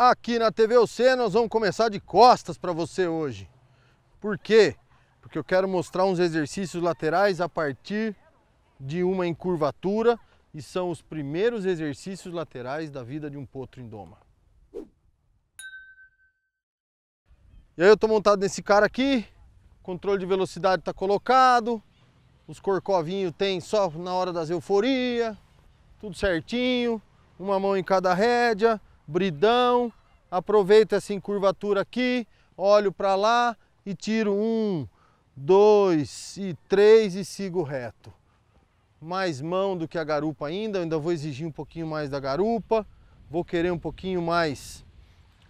Aqui na TV nós vamos começar de costas para você hoje. Por quê? Porque eu quero mostrar uns exercícios laterais a partir de uma encurvatura e são os primeiros exercícios laterais da vida de um potro indoma. E aí eu estou montado nesse cara aqui, controle de velocidade está colocado, os corcovinhos tem só na hora das euforia, tudo certinho, uma mão em cada rédea, bridão, aproveito essa encurvatura aqui, olho para lá e tiro um, dois e três e sigo reto. Mais mão do que a garupa ainda, ainda vou exigir um pouquinho mais da garupa, vou querer um pouquinho mais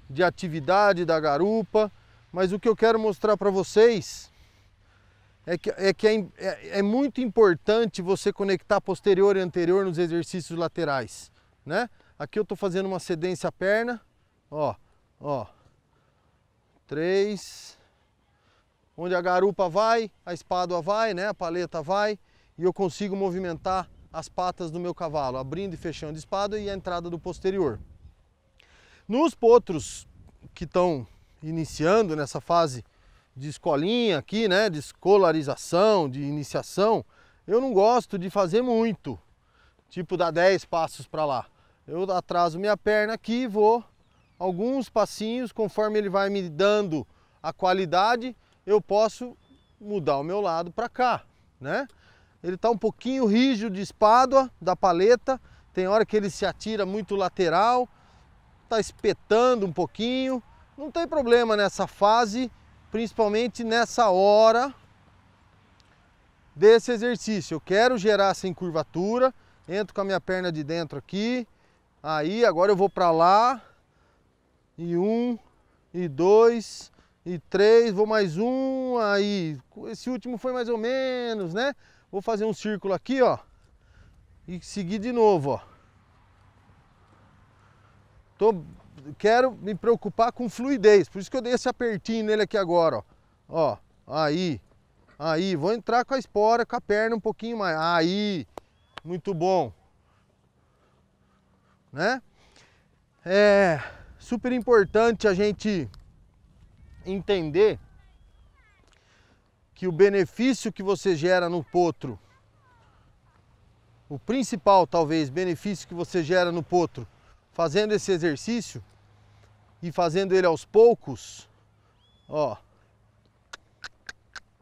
de atividade da garupa, mas o que eu quero mostrar para vocês é que, é, que é, é, é muito importante você conectar posterior e anterior nos exercícios laterais, né? Aqui eu estou fazendo uma cedência à perna. Ó, ó. Três. Onde a garupa vai, a espádua vai, né? A paleta vai. E eu consigo movimentar as patas do meu cavalo, abrindo e fechando a espádua e a entrada do posterior. Nos potros que estão iniciando nessa fase de escolinha aqui, né, de escolarização, de iniciação, eu não gosto de fazer muito, tipo dar 10 passos para lá. Eu atraso minha perna aqui e vou alguns passinhos, conforme ele vai me dando a qualidade, eu posso mudar o meu lado para cá, né? Ele está um pouquinho rígido de espádua da paleta, tem hora que ele se atira muito lateral, está espetando um pouquinho, não tem problema nessa fase, principalmente nessa hora desse exercício. Eu quero gerar sem curvatura entro com a minha perna de dentro aqui, Aí agora eu vou para lá. E um, e dois, e três, vou mais um, aí. Esse último foi mais ou menos, né? Vou fazer um círculo aqui, ó. E seguir de novo, ó. Tô, quero me preocupar com fluidez, por isso que eu dei esse apertinho nele aqui agora, ó. Ó, aí, aí. Vou entrar com a espora, com a perna um pouquinho mais. Aí, muito bom né? É super importante a gente entender que o benefício que você gera no potro, o principal talvez benefício que você gera no potro, fazendo esse exercício e fazendo ele aos poucos, ó,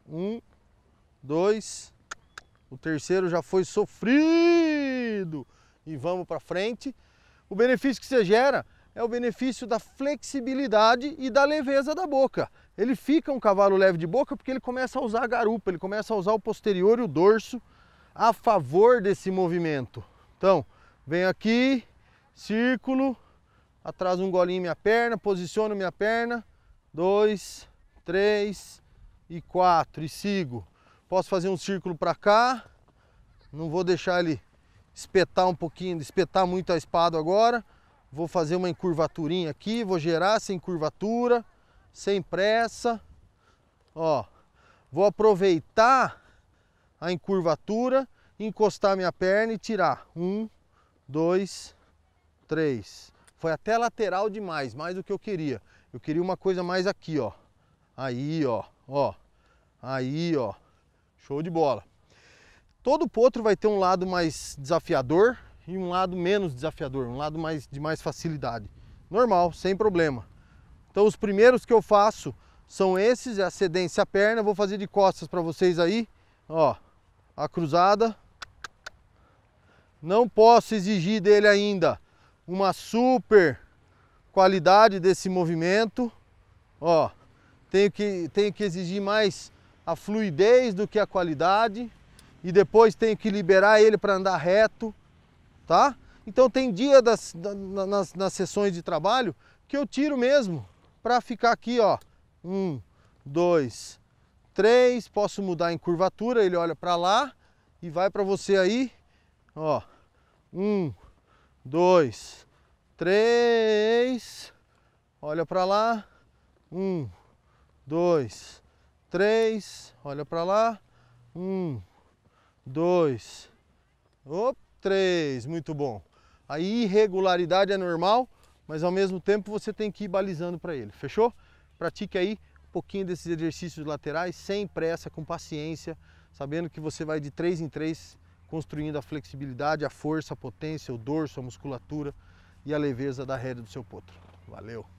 um, dois, o terceiro já foi sofrido e vamos para frente. O benefício que você gera é o benefício da flexibilidade e da leveza da boca. Ele fica um cavalo leve de boca porque ele começa a usar a garupa, ele começa a usar o posterior e o dorso a favor desse movimento. Então, venho aqui, círculo, atraso um golinho minha perna, posiciono minha perna, dois, três e quatro, e sigo. Posso fazer um círculo para cá, não vou deixar ele espetar um pouquinho, espetar muito a espada agora. Vou fazer uma encurvaturinha aqui, vou gerar sem curvatura, sem pressa. Ó, vou aproveitar a encurvatura, encostar minha perna e tirar. Um, dois, três. Foi até lateral demais, mais do que eu queria. Eu queria uma coisa mais aqui, ó. Aí, ó, ó. Aí, ó. Show de bola. Todo potro vai ter um lado mais desafiador e um lado menos desafiador, um lado mais, de mais facilidade. Normal, sem problema. Então os primeiros que eu faço são esses, é a cedência à perna, vou fazer de costas para vocês aí, ó, a cruzada. Não posso exigir dele ainda uma super qualidade desse movimento, ó, tenho que, tenho que exigir mais a fluidez do que a qualidade, e depois tenho que liberar ele para andar reto, tá? Então tem dia das, da, nas, nas sessões de trabalho que eu tiro mesmo para ficar aqui, ó. Um, dois, três. Posso mudar em curvatura, ele olha para lá e vai para você aí, ó. Um, dois, três. Olha para lá. Um, dois, três. Olha para lá. Um, dois, op, três, muito bom. A irregularidade é normal, mas ao mesmo tempo você tem que ir balizando para ele, fechou? Pratique aí um pouquinho desses exercícios laterais, sem pressa, com paciência, sabendo que você vai de três em três, construindo a flexibilidade, a força, a potência, o dorso, a musculatura e a leveza da rédea do seu potro. Valeu!